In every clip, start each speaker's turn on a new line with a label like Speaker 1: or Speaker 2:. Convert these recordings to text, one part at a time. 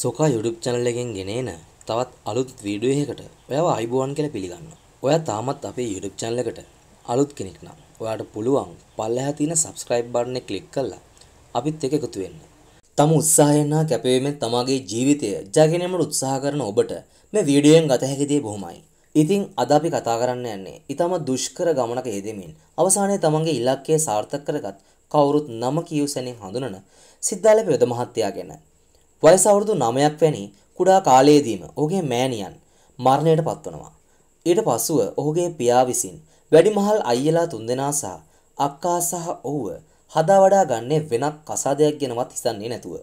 Speaker 1: සොකා YouTube channel එකෙන් ගෙනේන තවත් අලුත් වීඩියෝ එකකට ඔයාව අයිබෝන් කියලා පිළිගන්න. ඔයා තාමත් අපේ YouTube channel එකට අලුත් කෙනෙක් නම් ඔයාට පුළුවන් පල්ලෙහා තියෙන subscribe button එක click කරලා අපිත් එක්ක එකතු වෙන්න. තම උත්සාහයෙන් හා කැපවීමෙන් තමාගේ ජීවිතය ජයගෙනීමට උත්සාහ කරන ඔබට මේ වීඩියෝයෙන් ගත හැකි දේ බොහොමයි. ඉතිං අද අපි කතා කරන්න යන්නේ ඉතාම දුෂ්කර ගමනක යෙදෙමින් අවසානයේ තමන්ගේ ඉලක්කය සාර්ථක කරගත් කවුරුත් නම කියූ සැනින් හඳුනන සිද්ධාලප යොද මහත්තයා ගැන. වයස අවුරුදු 9ක් වැනි කුඩා කාලයේදීම ඔහුගේ මෑණියන් මරණයට පත්වනවා. ඊට පසුව ඔහුගේ පියා විසින් වැඩිමහල් අයියලා තුන්දෙනා සහ අක්කා සහ ඔහුව හදා වඩා ගන්නේ වෙනත් කසාදයක් ගැනවත් හිතන්නේ නැතුව.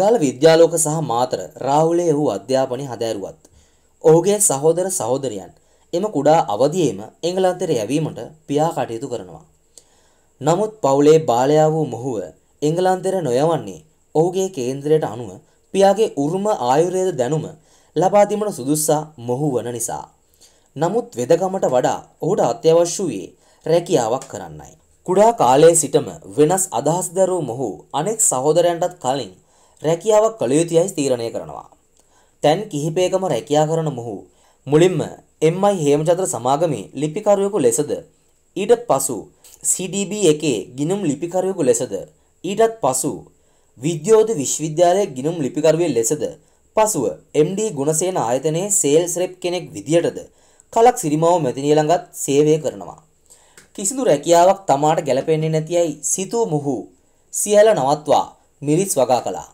Speaker 1: ගාල විද්‍යාලෝක සහ මාතර රාහුලේ ඔහු අධ්‍යාපනය හදෑරුවත් ඔහුගේ සහෝදර සහෝදරයන් එම කුඩා අවදියේම එංගලන්තයට යැවීමට පියා කටයුතු කරනවා. නමුත් පවුලේ බාලයා වූ මොහුව එංගලන්තයට නොයවන්නේ ඔහුගේ කේන්ද්‍රයට අනුව පියාගේ උරුම ආයුර්වේද දැනුම ලබා දීමට සුදුස්සා මොහු වන නිසා. නමුත් වෙදකමට වඩා ඔහුට අත්‍යවශ්‍ය වූයේ රැකියාවක් කරන්නයි. කුඩා කාලයේ සිටම වෙනස් අදහස් දැරූ මොහු අනෙක් සහෝදරයන්ටත් කලින් රැකියාවක් කළ යුතුයයි තීරණය කරනවා. තැන් කිහිපයකම රැකියා කරන මොහු මුලින්ම එම්මයි හේමචන්ද්‍ර සමාගමේ ලිපිකරුවෙකු ලෙසද ඊට පසු CDB එකේ ගිණුම් ලිපිකරුවෙකු ලෙසද ඊටත් පසු විද්‍යෝධ විශ්වවිද්‍යාලයේ ගිණුම් ලිපිකරුවෙක් ලෙසද පසුව MD ගුණසේන ආයතනයේ සේල්ස් රෙප් කෙනෙක් විදියටද කලක් සිරිමාව මෙතනිය ළඟත් සේවය කරනවා කිසිදු රැකියාවක් තමාට ගැලපෙන්නේ නැතියි සිතූ මොහු සියල්ල නවත්වා මිරිස් වගා කළා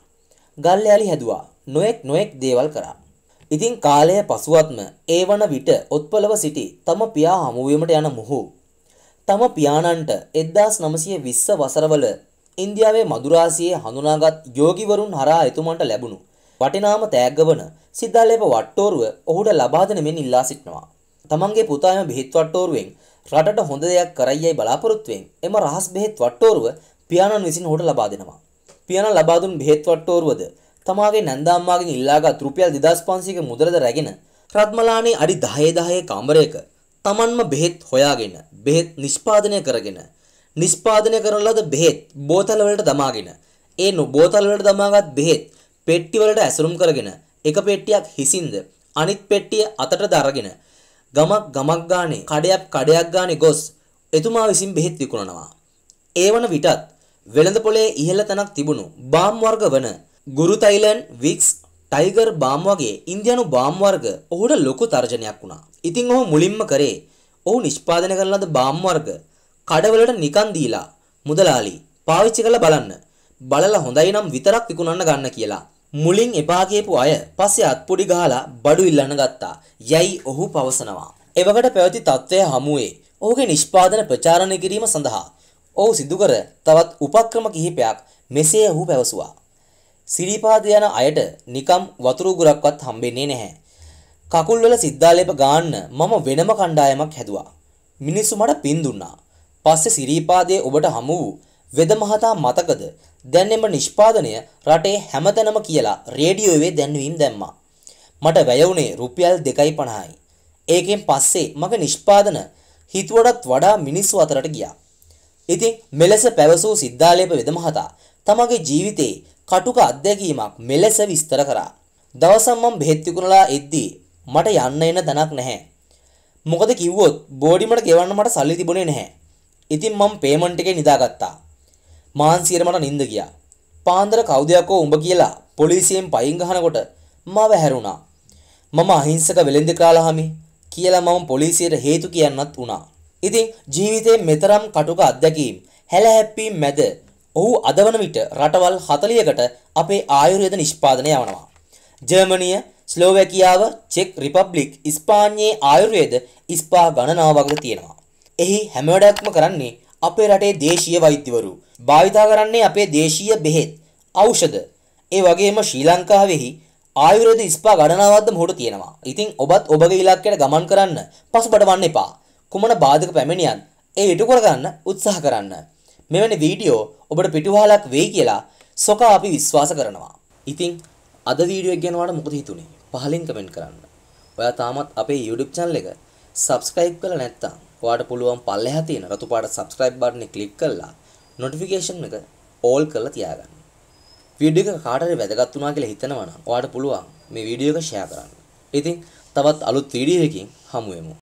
Speaker 1: ගල් යාලි හැදුවා නොයෙක් නොයෙක් දේවල් කරා. ඉතින් කාලය පසුවත්ම ඒ වන විට ඔත්පලව සිටි තම පියා හමුවීමට යන මොහු. තම පියාණන්ට එද්දාස් නමසය විස්ස වසරවල ඉන්දියාවේ මදුරාසියේ හඳුනාගත් යෝගිවරුන් හරා එතුමන්ට ලැබුණු. වටිනාම තෑග්ගවන සිද්ධාලේප වට්ටෝරුව ඔහුට ලබාදන මෙන් ඉල්ලා සිටිනවා. තමන්ගේ පුතාම බෙහෙත් වට්ටෝරුවෙන් රටට හොඳ දෙයක් කරයියයි බලාපොරොත්තුවෙන් එම රහස් බෙහෙත් වට්ටෝරුව පියාණන් විසින් හොට ලබා දෙනවා. පියාණන් ලබාදුන් බෙහෙත් වට්ටෝරුවද තමාගේ නැන්දාම්මාගෙන් ඉල්ලාගත් රුපියල් 2500ක මුදලද රැගෙන රත්මලානේ අඩි 10 10 කඹරයක Tamanම බෙහෙත් හොයාගෙන බෙහෙත් නිෂ්පාදනය කරගෙන නිෂ්පාදනය කරන ලද බෙහෙත් බෝතල් වලට දමාගෙන ඒ බෝතල් වලට දමාගත් බෙහෙත් පෙට්ටි වලට ඇසුරුම් කරගෙන එක පෙට්ටියක් හිසින්ද අනිත් පෙට්ටිය අතට දරගෙන ගමක් ගමක් ගානේ කඩයක් කඩයක් ගානේ ගොස් එතුමා විසින් බෙහෙත් විකුණනවා. ඒවන විටත් වෙළඳ පොලේ ඉහළ තැනක් තිබුණු බාම් වර්ග වන ගුරු තයිලන් වික්ස් ටයිගර් බාම් වගේ ඉන්දියානු බාම් වර්ග ඔහුට ලොකු තර්ජනයක් වුණා. ඉතින් ඔහු මුලින්ම කරේ ඔහු නිෂ්පාදනය කරන ලද බාම් වර්ග කඩවලට නිකන් දීලා මුදලාලි පාවිච්චි කරලා බලන්න. බලලා හොඳයි නම් විතරක් විකුණන්න ගන්න කියලා. මුලින් එපා කියපු අය පස්සේ අත්පොඩි ගහලා බඩු ඉල්ලන්න ගත්තා. යයි ඔහු පවසනවා. එවකට පැවති තත්ත්වය හමුවේ ඔහුගේ නිෂ්පාදන ප්‍රචාරණය කිරීම සඳහා ඔහු සිදුකර තවත් උපක්‍රම කිහිපයක් මෙසේ ඔහු පැවසුවා. සිරිපාද යන අයට නිකම් වතුර උගුරක්වත් හම්බෙන්නේ නැහැ. කකුල්වල සිද්ධාලේප ගාන්න මම වෙනම කණ්ඩායමක් හැදුවා. මිනිස්සු මට පින් දුන්නා. පස්සේ සිරිපාදයේ ඔබට හමු වූ වෙද මහතා මතකද? දැන් එම නිෂ්පාදනය රටේ හැමතැනම කියලා රේඩියෝවේ දැන්වීම් දැම්මා. මට වැය වුණේ රුපියල් 2.50යි. ඒකෙන් පස්සේ මගේ නිෂ්පාදන හිතුවටත් වඩා මිනිස්සු අතරට ගියා. ඉතින් මෙලෙස පැවසූ සිද්ධාලේප වෙදමහතා තමගේ ජීවිතේ කටුක අත්දැකීමක් මෙලෙස විස්තර කරා. දවසක් මම බෙහෙත් විකුණලා එද්දී මට යන්න එන තැනක් නැහැ. මොකද කිව්වොත් බෝඩිමට ගෙවන්න මට සල්ලි තිබුණේ නැහැ. ඉතින් මම පේමන්ට් එකේ නිදාගත්තා. මාන්සියර මට නිින්ද ගියා. පාන්දර කවුදයක්ෝ උඹ කියලා පොලිසියෙන් පයින් ගහනකොට මාව හැරුණා. මම අහිංසක වෙළෙන්ද කාලහමි කියලා මම පොලිසියට හේතු කියන්නත් වුණා. ඉතින් ජීවිතේ මෙතරම් කටුක අත්දැකීම් හැලහැප්පීම් මැද ඔහු අද වන විට රටවල් 40කට අපේ ආයුර්වේද නිෂ්පාදනය යවනවා. ජර්මනිය, ස්ලෝවැකියාව, චෙක් රිපබ්ලික්, ඉස්පාඤ්ඤයේ ආයුර්වේද ස්පා ගණනාවකට තියෙනවා. එහි හැම වැඩක්ම කරන්නේ අපේ රටේ දේශීය වෛද්‍යවරු. භාවිතා කරන්නේ අපේ දේශීය බෙහෙත්, ඖෂධ. ඒ වගේම ශ්‍රී ලංකාවේහි ආයුර්වේද ස්පා ගණනාවක්ද මොහොත තියෙනවා. ඉතින් ඔබත් ඔබගේ ඉලක්කයට ගමන් කරන්න පසුබට වන්න එපා. කුමන බාධක පැමිණියත් ඒ ඉටු කරගන්න උත්සාහ කරන්න. මෙවැනි වීඩියෝ ඔබට පිටුවහලක් වෙයි කියලා සොකා අපි විශ්වාස කරනවා. ඉතින් අද වීඩියෝ එක ගැනවට මොකද හිතුනේ? පහලින් කමෙන්ට් කරන්න. ඔයා තාමත් අපේ YouTube channel එක subscribe කරලා නැත්නම් ඔයාට පුළුවන් පල්ලෙහා තියෙන රතු පාට subscribe button එක click කරලා notification එක all කරලා තියාගන්න. වීඩියෝ එක කාටරි වැදගත් වුණා කියලා හිතනවා නම් ඔයාට පුළුවන් මේ වීඩියෝ එක share කරන්න. ඉතින් තවත් අලුත් වීඩියෝ එකකින් හමු වෙමු.